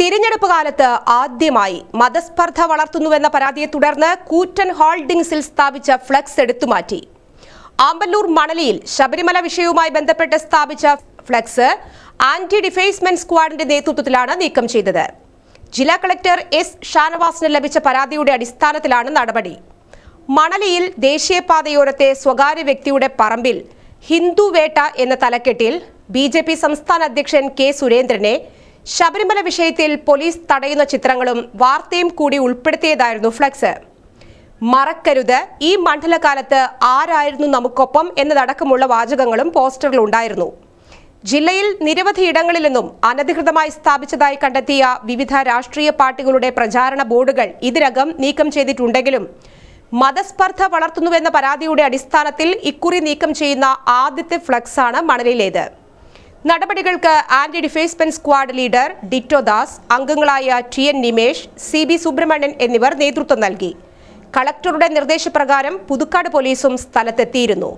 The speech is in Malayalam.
തിരഞ്ഞെടുപ്പ് കാലത്ത് ആദ്യമായി മതസ്പർദ്ധ വളർത്തുന്നുവെന്ന പരാതിയെ തുടർന്ന് കൂറ്റൻ ഹോൾഡിംഗ്സിൽ സ്ഥാപിച്ച ഫ്ലക്സ് എടുത്തുമാറ്റി ആമ്പല്ലൂർ മണലിയിൽ ശബരിമല വിഷയവുമായി ബന്ധപ്പെട്ട് സ്ഥാപിച്ച ഫ്ലക്സ് ആന്റി ഡിഫേസ്മെന്റ് സ്ക്വാഡിന്റെ നേതൃത്വത്തിലാണ് നീക്കം ചെയ്തത് ജില്ലാ കളക്ടർ എസ് ഷാനവാസിന് ലഭിച്ച പരാതിയുടെ അടിസ്ഥാനത്തിലാണ് നടപടി മണലിയിൽ ദേശീയപാതയോരത്തെ സ്വകാര്യ വ്യക്തിയുടെ പറമ്പിൽ ഹിന്ദു വേട്ട എന്ന തലക്കെട്ടിൽ ബി സംസ്ഥാന അധ്യക്ഷൻ കെ സുരേന്ദ്രനെ ശബരിമല വിഷയത്തിൽ പോലീസ് തടയുന്ന ചിത്രങ്ങളും വാർത്തയും കൂടി ഉൾപ്പെടുത്തിയതായിരുന്നു ഫ്ലക്സ് മറക്കരുത് ഈ മണ്ഡലകാലത്ത് ആരായിരുന്നു നമുക്കൊപ്പം എന്നതടക്കമുള്ള വാചകങ്ങളും പോസ്റ്ററിലുണ്ടായിരുന്നു ജില്ലയിൽ നിരവധി ഇടങ്ങളിൽ നിന്നും അനധികൃതമായി സ്ഥാപിച്ചതായി കണ്ടെത്തിയ വിവിധ രാഷ്ട്രീയ പാർട്ടികളുടെ പ്രചാരണ ബോർഡുകൾ ഇതിനകം നീക്കം ചെയ്തിട്ടുണ്ടെങ്കിലും മതസ്പർദ്ധ വളർത്തുന്നുവെന്ന പരാതിയുടെ അടിസ്ഥാനത്തിൽ ഇക്കുറി നീക്കം ചെയ്യുന്ന ആദ്യത്തെ ഫ്ലക്സാണ് മണലിലേത് നടപടികൾക്ക് anti defacement squad leader Ditto Das അംഗങ്ങളായ T N Nimesh C B Subrahmanyan എന്നിവർ നേതൃത്വം നൽകി കളക്ടറുടെ നിർദ്ദേശപ്രകാരം പുതുക്കാട് പോലീസും സ്ഥലത്തെത്തിയിരുന്നു